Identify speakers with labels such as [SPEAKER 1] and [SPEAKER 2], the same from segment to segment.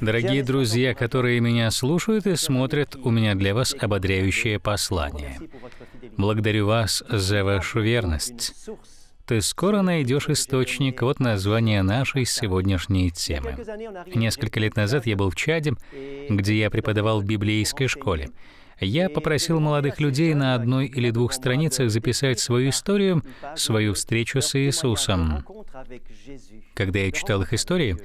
[SPEAKER 1] Дорогие друзья, которые меня слушают и смотрят, у меня для вас ободряющее послание. Благодарю вас за вашу верность. Ты скоро найдешь источник, вот название нашей сегодняшней темы. Несколько лет назад я был в Чаде, где я преподавал в библейской школе. Я попросил молодых людей на одной или двух страницах записать свою историю, свою встречу с Иисусом. Когда я читал их истории,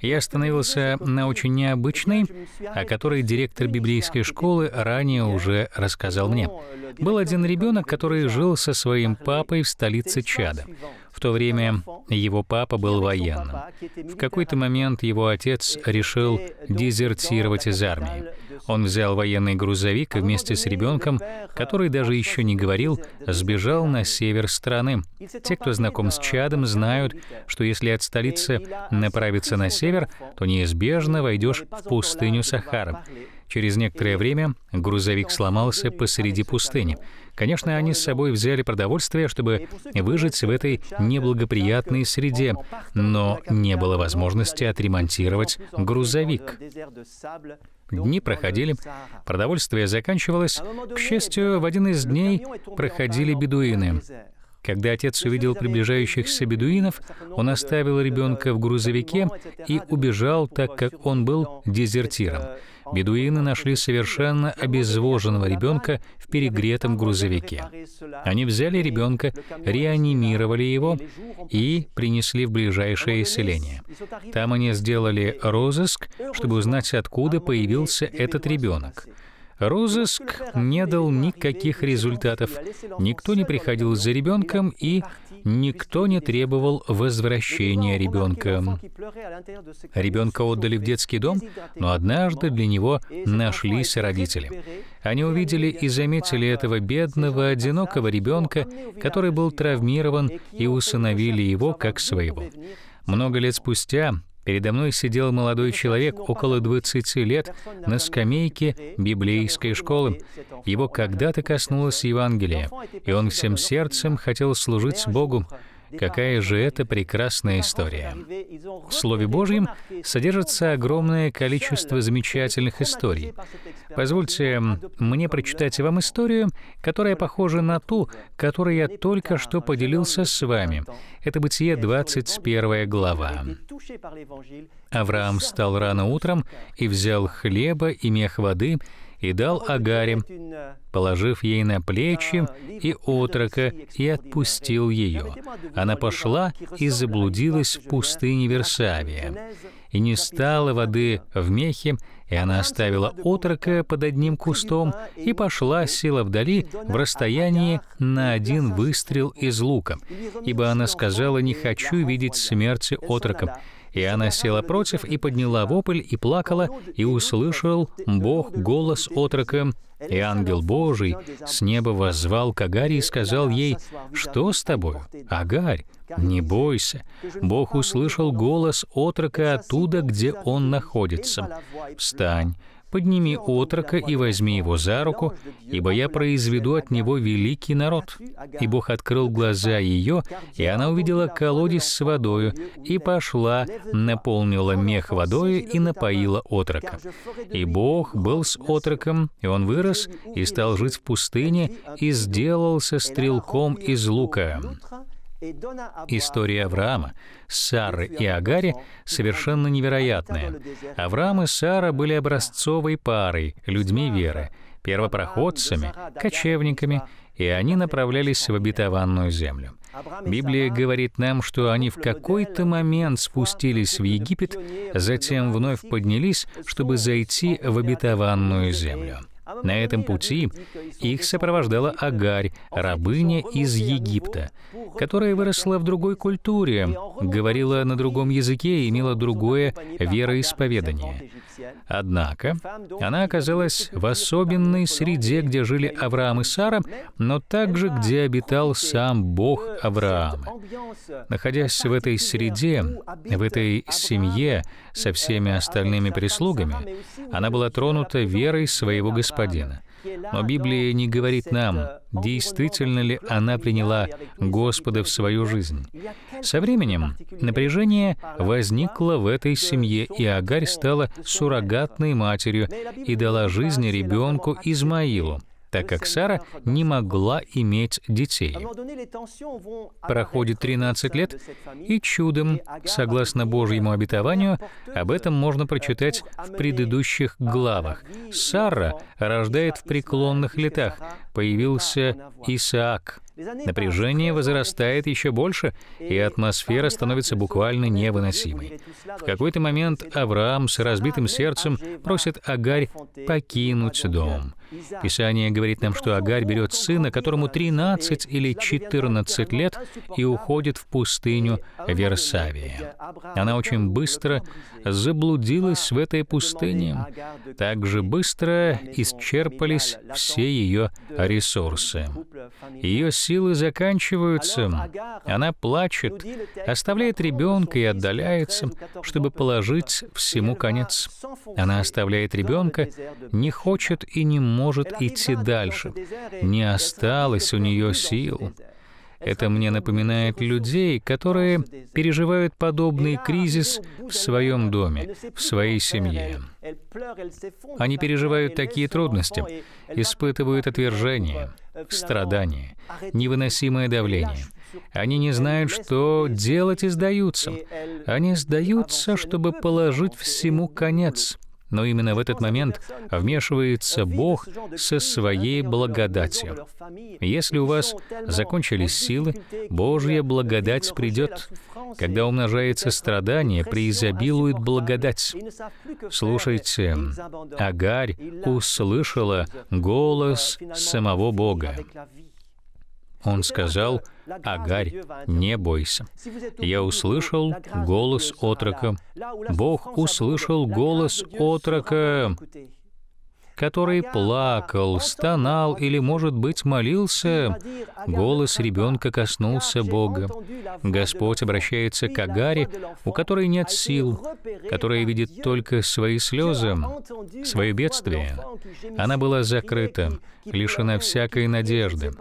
[SPEAKER 1] я остановился на очень необычной, о которой директор библейской школы ранее уже рассказал мне. Был один ребенок, который жил со своим папой в столице Чада. В то время его папа был военным. В какой-то момент его отец решил дезертировать из армии. Он взял военный грузовик и вместе с ребенком, который даже еще не говорил, сбежал на север страны. Те, кто знаком с Чадом, знают, что если от столицы направиться на север, то неизбежно войдешь в пустыню Сахара. Через некоторое время грузовик сломался посреди пустыни. Конечно, они с собой взяли продовольствие, чтобы выжить в этой неблагоприятной среде, но не было возможности отремонтировать грузовик. Дни проходили, продовольствие заканчивалось. К счастью, в один из дней проходили бедуины. Когда отец увидел приближающихся бедуинов, он оставил ребенка в грузовике и убежал, так как он был дезертиром. Бедуины нашли совершенно обезвоженного ребенка в перегретом грузовике. Они взяли ребенка, реанимировали его и принесли в ближайшее селение. Там они сделали розыск, чтобы узнать, откуда появился этот ребенок. Розыск не дал никаких результатов. Никто не приходил за ребенком и никто не требовал возвращения ребенка. Ребенка отдали в детский дом, но однажды для него нашлись родители. Они увидели и заметили этого бедного, одинокого ребенка, который был травмирован, и усыновили его как своего. Много лет спустя Передо мной сидел молодой человек около 20 лет на скамейке библейской школы. Его когда-то коснулось Евангелие, и он всем сердцем хотел служить Богу, Какая же это прекрасная история. В Слове Божьем содержится огромное количество замечательных историй. Позвольте мне прочитать вам историю, которая похожа на ту, которую я только что поделился с вами. Это Бытие 21 глава. Авраам встал рано утром и взял хлеба и мех воды, и дал Агаре, положив ей на плечи и отрока, и отпустил ее. Она пошла и заблудилась в пустыне Версавия. И не стало воды в мехе, и она оставила отрока под одним кустом и пошла, села вдали, в расстоянии на один выстрел из лука, ибо она сказала, «Не хочу видеть смерти отроком». И она села против и подняла вопль и плакала, и услышал Бог голос отрока, и ангел Божий с неба воззвал к Агаре и сказал ей, «Что с тобой, Агарь? Не бойся». Бог услышал голос отрока оттуда, где он находится. «Встань, подними отрока и возьми его за руку, ибо я произведу от него великий народ». И Бог открыл глаза ее, и она увидела колодец с водою, и пошла, наполнила мех водою и напоила отрока. И Бог был с отроком, и он вырос, и стал жить в пустыне, и сделался стрелком из лука. История Авраама, Сары и Агари совершенно невероятная. Авраам и Сара были образцовой парой, людьми веры, первопроходцами, кочевниками, и они направлялись в обетованную землю. Библия говорит нам, что они в какой-то момент спустились в Египет, затем вновь поднялись, чтобы зайти в обетованную землю. На этом пути их сопровождала Агарь, рабыня из Египта, которая выросла в другой культуре, говорила на другом языке и имела другое вероисповедание. Однако она оказалась в особенной среде, где жили Авраам и Сара, но также где обитал сам Бог Авраама. Находясь в этой среде, в этой семье со всеми остальными прислугами, она была тронута верой своего господина. Но Библия не говорит нам, действительно ли она приняла Господа в свою жизнь. Со временем напряжение возникло в этой семье, и Агарь стала суррогатной матерью и дала жизнь ребенку Измаилу так как Сара не могла иметь детей. Проходит 13 лет, и чудом, согласно Божьему обетованию, об этом можно прочитать в предыдущих главах. Сара рождает в преклонных летах, появился Исаак. Напряжение возрастает еще больше, и атмосфера становится буквально невыносимой. В какой-то момент Авраам с разбитым сердцем просит Агарь покинуть дом. Писание говорит нам, что Агарь берет сына, которому 13 или 14 лет, и уходит в пустыню Версавия. Она очень быстро заблудилась в этой пустыне. Так же быстро исчерпались все ее ресурсы. Ее силы заканчиваются. Она плачет, оставляет ребенка и отдаляется, чтобы положить всему конец. Она оставляет ребенка, не хочет и не может может идти дальше. Не осталось у нее сил. Это мне напоминает людей, которые переживают подобный кризис в своем доме, в своей семье. Они переживают такие трудности, испытывают отвержение, страдания, невыносимое давление. Они не знают, что делать и сдаются. Они сдаются, чтобы положить всему конец — но именно в этот момент вмешивается Бог со своей благодатью. Если у вас закончились силы, Божья благодать придет. Когда умножается страдание, преизобилует благодать. Слушайте, Агарь услышала голос самого Бога. Он сказал, «Агарь, не бойся». Я услышал голос отрока. Бог услышал голос отрока, который плакал, стонал или, может быть, молился. Голос ребенка коснулся Бога. Господь обращается к Агаре, у которой нет сил, которая видит только свои слезы, свое бедствие. Она была закрыта, лишена всякой надежды.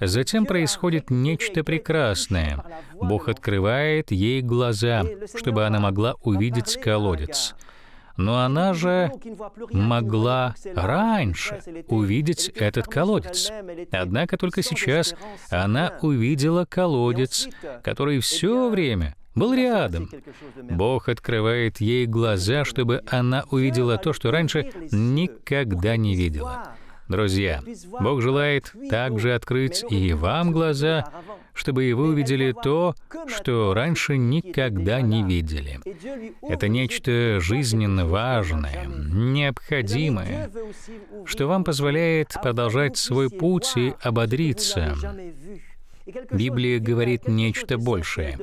[SPEAKER 1] Затем происходит нечто прекрасное. Бог открывает ей глаза, чтобы она могла увидеть колодец. Но она же могла раньше увидеть этот колодец. Однако только сейчас она увидела колодец, который все время был рядом. Бог открывает ей глаза, чтобы она увидела то, что раньше никогда не видела. Друзья, Бог желает также открыть и вам глаза, чтобы и вы увидели то, что раньше никогда не видели. Это нечто жизненно важное, необходимое, что вам позволяет продолжать свой путь и ободриться. Библия говорит нечто большее.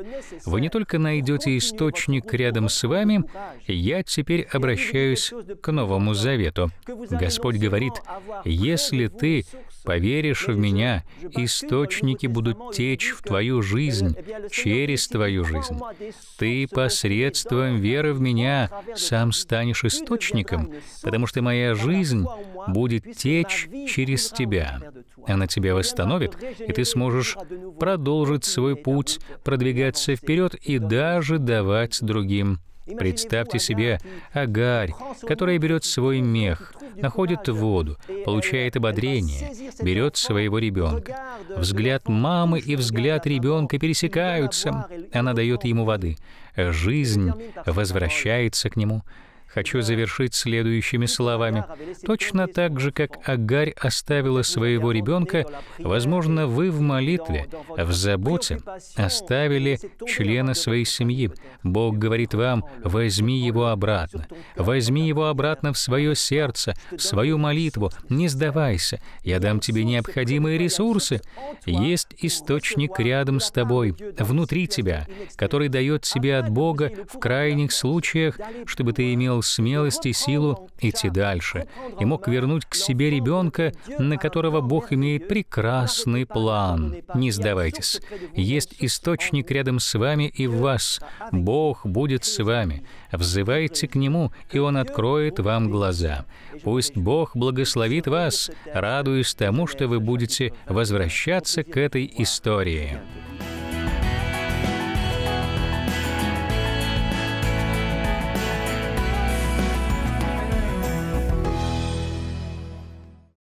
[SPEAKER 1] Вы не только найдете источник рядом с вами, я теперь обращаюсь к Новому Завету. Господь говорит, «Если ты поверишь в Меня, источники будут течь в твою жизнь, через твою жизнь. Ты посредством веры в Меня сам станешь источником, потому что моя жизнь будет течь через тебя». Она тебя восстановит, и ты сможешь продолжить свой путь, продвигаться вперед и даже давать другим. Представьте себе агарь, которая берет свой мех, находит воду, получает ободрение, берет своего ребенка. Взгляд мамы и взгляд ребенка пересекаются. Она дает ему воды. Жизнь возвращается к нему. Хочу завершить следующими словами. Точно так же, как Агарь оставила своего ребенка, возможно, вы в молитве, в заботе оставили члена своей семьи. Бог говорит вам, возьми его обратно. Возьми его обратно в свое сердце, в свою молитву. Не сдавайся. Я дам тебе необходимые ресурсы. Есть источник рядом с тобой, внутри тебя, который дает тебе от Бога в крайних случаях, чтобы ты имел смелости, силу идти дальше и мог вернуть к себе ребенка, на которого Бог имеет прекрасный план. Не сдавайтесь. Есть источник рядом с вами и в вас. Бог будет с вами. Взывайте к Нему, и Он откроет вам глаза. Пусть Бог благословит вас, радуясь тому, что вы будете возвращаться к этой истории.